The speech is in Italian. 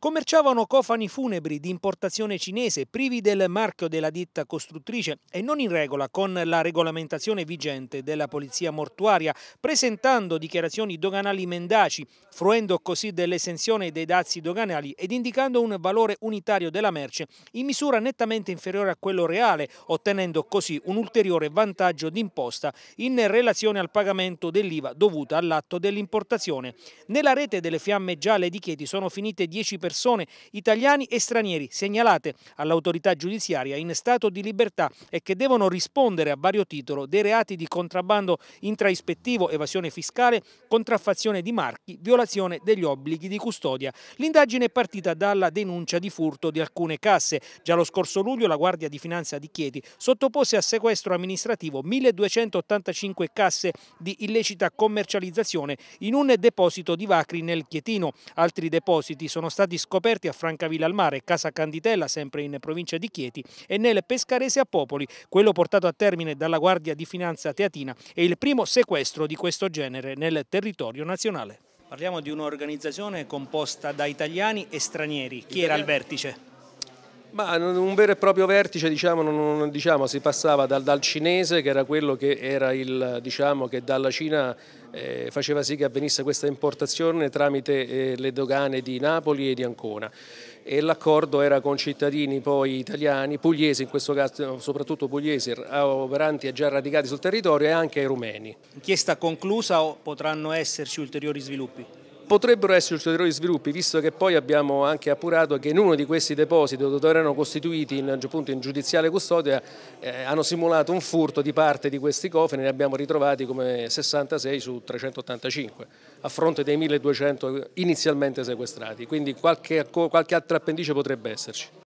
commerciavano cofani funebri di importazione cinese privi del marchio della ditta costruttrice e non in regola con la regolamentazione vigente della polizia mortuaria, presentando dichiarazioni doganali mendaci, fruendo così dell'esenzione dei dazi doganali ed indicando un valore unitario della merce in misura nettamente inferiore a quello reale, ottenendo così un ulteriore vantaggio d'imposta in relazione al pagamento dell'IVA dovuta all'atto dell'importazione. Nella rete delle fiamme gialle di Chieti sono finite 10 persone persone, italiani e stranieri, segnalate all'autorità giudiziaria in stato di libertà e che devono rispondere a vario titolo dei reati di contrabbando intraispettivo, evasione fiscale, contraffazione di marchi, violazione degli obblighi di custodia. L'indagine è partita dalla denuncia di furto di alcune casse. Già lo scorso luglio la Guardia di Finanza di Chieti sottopose a sequestro amministrativo 1285 casse di illecita commercializzazione in un deposito di Vacri nel Chietino. Altri depositi sono stati scoperti a Francavilla al Mare, Casa Canditella, sempre in provincia di Chieti, e nel Pescarese a Popoli. Quello portato a termine dalla Guardia di Finanza Teatina è il primo sequestro di questo genere nel territorio nazionale. Parliamo di un'organizzazione composta da italiani e stranieri. Chi era al vertice? Ma un vero e proprio vertice diciamo, non, diciamo, si passava dal, dal, cinese che era quello che, era il, diciamo, che dalla Cina eh, faceva sì che avvenisse questa importazione tramite eh, le dogane di Napoli e di Ancona e l'accordo era con cittadini poi italiani, pugliesi in questo caso, soprattutto pugliesi, operanti già radicati sul territorio e anche rumeni. Inchiesta conclusa o potranno esserci ulteriori sviluppi? Potrebbero esserci ulteriori sviluppi, visto che poi abbiamo anche appurato che in uno di questi depositi, dove erano costituiti in, appunto, in giudiziale custodia, eh, hanno simulato un furto di parte di questi cofani, ne abbiamo ritrovati come 66 su 385, a fronte dei 1200 inizialmente sequestrati, quindi qualche, qualche altra appendice potrebbe esserci.